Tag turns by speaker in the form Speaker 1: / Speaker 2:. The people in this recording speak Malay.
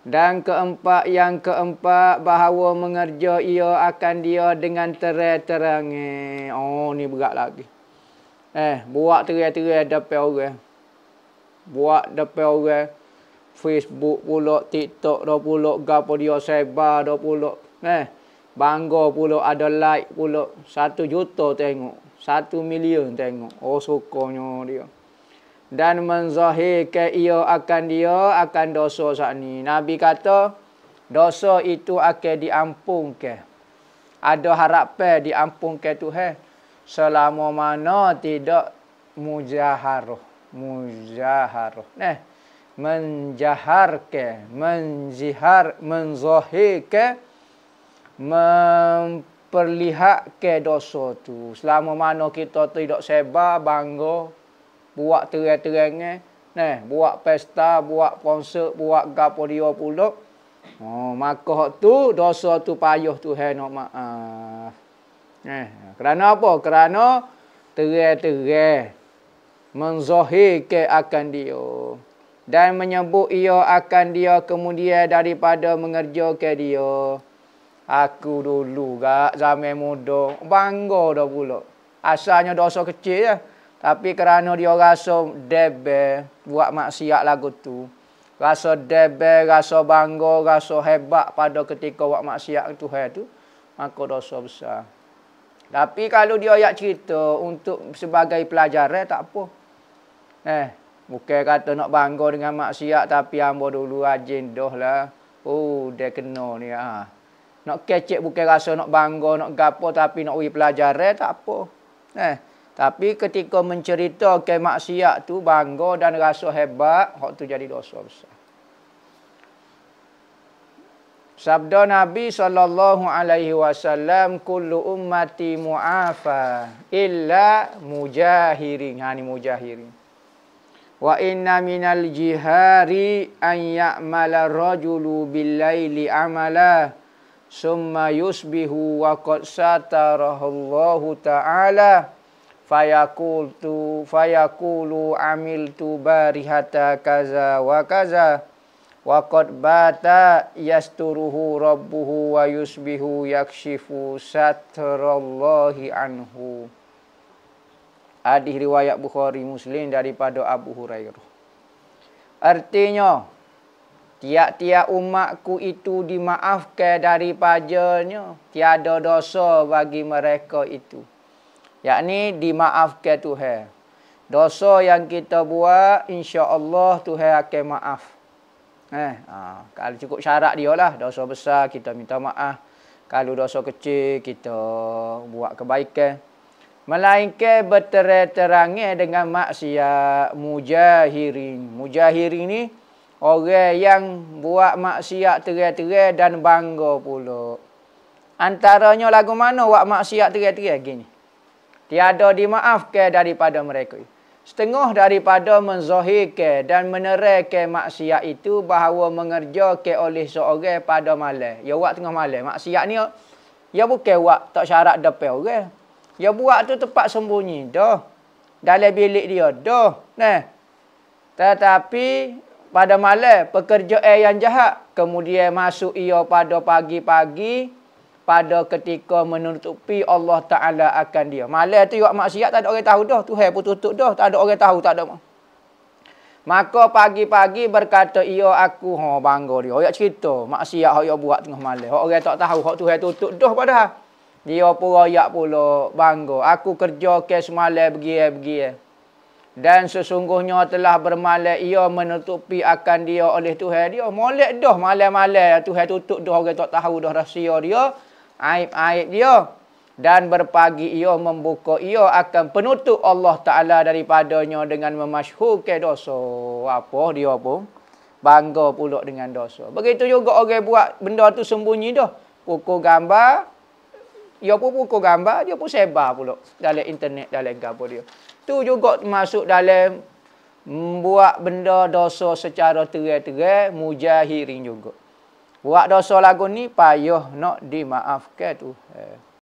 Speaker 1: Dan keempat yang keempat bahawa mengerja ia akan dia dengan terang-terang. Oh ni berat lagi. Eh buat terang-terang depan orang. Buat depan orang. Facebook pula, TikTok dah pula, gapo dia sebar dah pula. Eh bangga pula ada like pula. Satu juta tengok. Satu million tengok. Oh sokongnya dia dan menzahirkan ia akan dia akan dosa saat ni. Nabi kata dosa itu akan diampunkan. Ada harapan diampunkan Tuhan selama mana tidak mujaharah. Mujaharah. Nah, menjaharkan, menzihar, menzahirkan memperlihatkan dosa tu. Selama mana kita tidak sebar, bangga, buat terang-terang eh. Nah, buat pesta, buat konsert, buat gapo dia pula. Oh, maka tu dosa tu payah Tuhan nak maaf. Nah, kerana apa? Kerana terang-terang ke akan dia dan menyebut ia akan dia kemudian daripada mengerjakan dia. Aku dulu gak zaman muda, bangga dah pula. Asalnya dosa kecil je. Ya. Tapi kerana dia rasa debe buat maksiat lagu tu. Rasa debe, rasa bangga, rasa hebat pada ketika buat maksiat tu. Hai, tu maka dosa besar. Tapi kalau dia ayat cerita untuk sebagai pelajaran tak apa. Eh, bukan kata nak bangga dengan maksiat tapi hamba dulu rajin doh lah. Oh, dia kena ni ah. Ha. Nak kecek bukan rasa nak bangga, nak gapo tapi nak uji pelajaran tak apa. Eh, tapi ketika menceritakan maksiat tu bangga dan rasa hebat, hak tu jadi dosa besar. Sabda Nabi sallallahu alaihi wasallam kullu ummati muafa illa mujahirin. Ha ni mujahirin. Wa inna minal jihari an ya'mala rajulu bil laili amala summa yusbihu wa qad satarahu Allahu ta'ala fayakultu fayakulu amil tu barihata kaza wa kaza wa qad bata yasturuhu rabbuhu wa yusbihu yakshifu satrallahi anhu hadis riwayat bukhari muslim daripada abu hurairah artinya tiap-tiap umatku itu dimaafkan daripadanya tiada dosa bagi mereka itu yakni dimaafkan Tuhan. Dosa yang kita buat insya-Allah Tuhan akan maaf. Eh, ha, kalau cukup syarat dia lah dosa besar kita minta maaf. Kalau dosa kecil kita buat kebaikan. Melainkan berterai-terangnya dengan maksiat mujahirin. Mujahirin ni orang yang buat maksiat terai-terai dan bangga pula. Antaranya lagu mana buat maksiat terai-terai gini tiada dimaafkan daripada mereka. Setengah daripada menzahirkan dan menerangkan maksiat itu bahawa mengerjakan oleh seorang pada malam. Ya buat tengah malam. Maksiat ni ya bukan buat tak syarat depan orang. Okay? Ya buat tu tempat sembunyi dah. Dalam bilik dia dah. Nah. Tetapi pada malam pekerjaan yang jahat kemudian masuk ia pada pagi-pagi pada ketika menutupi Allah Taala akan dia. Malah tu buat maksiat tak ada orang tahu dah, Tuhan pun tutup dah, tak ada orang tahu, tak ada. Maka pagi-pagi berkata ia aku ha bangga dia. Hoyak cerita, maksiat hoyak buat tengah malam. Hok orang tak tahu, hok Tuhan tutup dah padahal. Dia pun royak pula bangga. Aku kerja ke semalam pergi-pergi. Dan sesungguhnya telah bermalek ia menutupi akan dia oleh Tuhan dia. Molek dah malam-malam Tuhan tutup dah orang tak tahu dah rahsia dia aib-aib dia. Dan berpagi ia membuka ia akan penutup Allah Ta'ala daripadanya dengan memasyukkan dosa. Apa dia pun bangga pula dengan dosa. Begitu juga orang buat benda tu sembunyi dah. Pukul gambar. Dia pun pukul gambar. Dia pun sebar pula dalam internet, dalam gambar dia. Tu juga masuk dalam buat benda dosa secara terai-terai. Mujahirin juga. Buat dosa lagu ni payah nak dimaafkan tu. Eh.